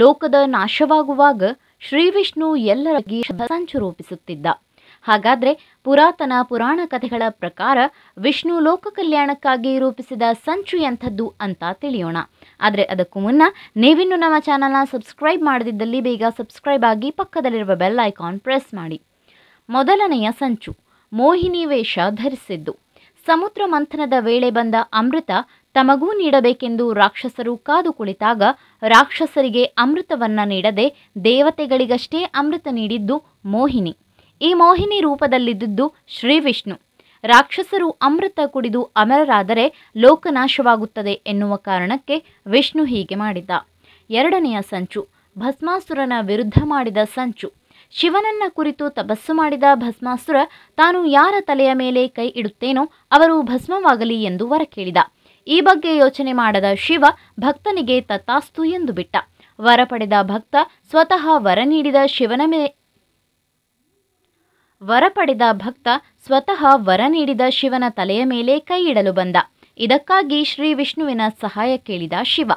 ಲೋಕದ ನಾಶವಾಗುವಾಗ ಶ್ರೀ ವಿಷ್ಣು ಎಲ್ಲರಿಗೂ ಸಂಚು ರೂಪಿಸುತ್ತಿದ್ದ ಹಾಗಾದ್ರೆ ಪುರಾತನ ಪುರಾಣ ಕಥೆಗಳ ಪ್ರಕಾರ ವಿಷ್ಣು ಲೋಕ ಕಲ್ಯಾಣಕ್ಕಾಗಿ ರೂಪಿಸಿದ ಸಂಚು ಎಂಥದ್ದು ಅಂತ ತಿಳಿಯೋಣ ಆದರೆ ಅದಕ್ಕೂ ಮುನ್ನ ನೀವಿನ್ನು ನಮ್ಮ ಚಾನಲ್ನ ಸಬ್ಸ್ಕ್ರೈಬ್ ಮಾಡದಿದ್ದಲ್ಲಿ ಬೇಗ ಸಬ್ಸ್ಕ್ರೈಬ್ ಆಗಿ ಪಕ್ಕದಲ್ಲಿರುವ ಬೆಲ್ ಐಕಾನ್ ಪ್ರೆಸ್ ಮಾಡಿ ಮೊದಲನೆಯ ಸಂಚು ಮೋಹಿನಿ ವೇಷ ಧರಿಸಿದ್ದು ಸಮುದ್ರ ಮಂಥನದ ವೇಳೆ ಬಂದ ಅಮೃತ ತಮಗೂ ನೀಡಬೇಕೆಂದು ರಾಕ್ಷಸರು ಕಾದು ಕುಳಿತಾಗ ರಾಕ್ಷಸರಿಗೆ ಅಮೃತವನ್ನ ನೀಡದೆ ದೇವತೆಗಳಿಗಷ್ಟೇ ಅಮೃತ ನೀಡಿದ್ದು ಮೋಹಿನಿ ಈ ಮೋಹಿನಿ ರೂಪದಲ್ಲಿದ್ದುದು ಶ್ರೀವಿಷ್ಣು ರಾಕ್ಷಸರು ಅಮೃತ ಕುಡಿದು ಅಮರರಾದರೆ ಲೋಕನಾಶವಾಗುತ್ತದೆ ಎನ್ನುವ ಕಾರಣಕ್ಕೆ ವಿಷ್ಣು ಹೀಗೆ ಮಾಡಿದ ಎರಡನೆಯ ಸಂಚು ಭಸ್ಮಾಸುರನ ವಿರುದ್ಧ ಮಾಡಿದ ಸಂಚು ಶಿವನನ್ನ ಕುರಿತು ತಪಸ್ಸು ಮಾಡಿದ ಭಸ್ಮಾಸುರ ತಾನು ಯಾರ ತಲೆಯ ಮೇಲೆ ಕೈ ಇಡುತ್ತೇನೋ ಅವರು ಭಸ್ಮವಾಗಲಿ ಎಂದು ವರ ಕೇಳಿದ ಈ ಬಗ್ಗೆ ಯೋಚನೆ ಮಾಡದ ಶಿವ ಭಕ್ತನಿಗೆ ತತ್ತಾಸ್ತು ಎಂದು ಬಿಟ್ಟ ವರ ಪಡೆದ ಭಕ್ತ ಸ್ವತಃ ವರ ನೀಡಿದ ಶಿವನ ಮೇ ವರ ಪಡೆದ ಭಕ್ತ ಸ್ವತಃ ವರ ನೀಡಿದ ಶಿವನ ತಲೆಯ ಮೇಲೆ ಕೈ ಇಡಲು ಬಂದ ಇದಕ್ಕಾಗಿ ಶ್ರೀ ವಿಷ್ಣುವಿನ ಸಹಾಯ ಕೇಳಿದ ಶಿವ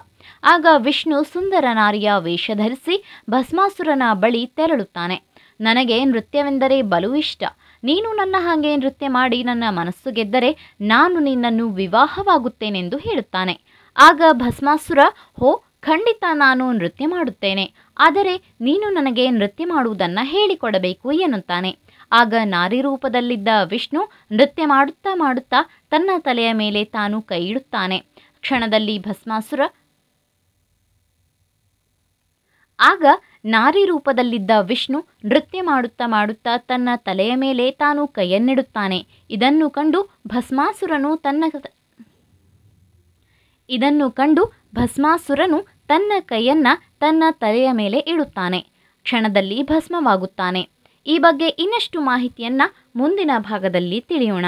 ಆಗ ವಿಷ್ಣು ಸುಂದರ ನಾರಿಯ ವೇಷ ಧರಿಸಿ ಭಸ್ಮಾಸುರನ ಬಳಿ ತೆರಳುತ್ತಾನೆ ನನಗೆ ನೃತ್ಯವೆಂದರೆ ಬಲು ಇಷ್ಟ ನೀನು ನನ್ನ ಹಾಗೆ ನೃತ್ಯ ಮಾಡಿ ನನ್ನ ಮನಸ್ಸು ಗೆದ್ದರೆ ನಾನು ನಿನ್ನನ್ನು ವಿವಾಹವಾಗುತ್ತೇನೆಂದು ಹೇಳುತ್ತಾನೆ ಆಗ ಭಸ್ಮಾಸುರ ಹೋ ಖಂಡಿತ ನಾನು ನೃತ್ಯ ಮಾಡುತ್ತೇನೆ ಆದರೆ ನೀನು ನನಗೆ ನೃತ್ಯ ಮಾಡುವುದನ್ನು ಹೇಳಿಕೊಡಬೇಕು ಎನ್ನುತ್ತಾನೆ ಆಗ ನಾರಿ ರೂಪದಲ್ಲಿದ್ದ ವಿಷ್ಣು ನೃತ್ಯ ಮಾಡುತ್ತಾ ಮಾಡುತ್ತಾ ತನ್ನ ತಲೆಯ ಮೇಲೆ ತಾನು ಕೈ ಇಡುತ್ತಾನೆ ಕ್ಷಣದಲ್ಲಿ ಭಸ್ಮಾಸುರ ಆಗ ನಾರಿ ರೂಪದಲ್ಲಿದ್ದ ವಿಷ್ಣು ನೃತ್ಯ ಮಾಡುತ್ತಾ ಮಾಡುತ್ತಾ ತನ್ನ ತಲೆಯ ಮೇಲೆ ತಾನು ಕೈಯನ್ನಿಡುತ್ತಾನೆ ಇದನ್ನು ಕಂಡು ಭಸ್ಮಾಸುರನು ತನ್ನ ಇದನ್ನು ಕಂಡು ಭಸ್ಮಾಸುರನು ತನ್ನ ಕೈಯನ್ನ ತನ್ನ ತಲೆಯ ಮೇಲೆ ಇಡುತ್ತಾನೆ ಕ್ಷಣದಲ್ಲಿ ಭಸ್ಮವಾಗುತ್ತಾನೆ ಈ ಬಗ್ಗೆ ಇನ್ನಷ್ಟು ಮಾಹಿತಿಯನ್ನು ಮುಂದಿನ ಭಾಗದಲ್ಲಿ ತಿಳಿಯೋಣ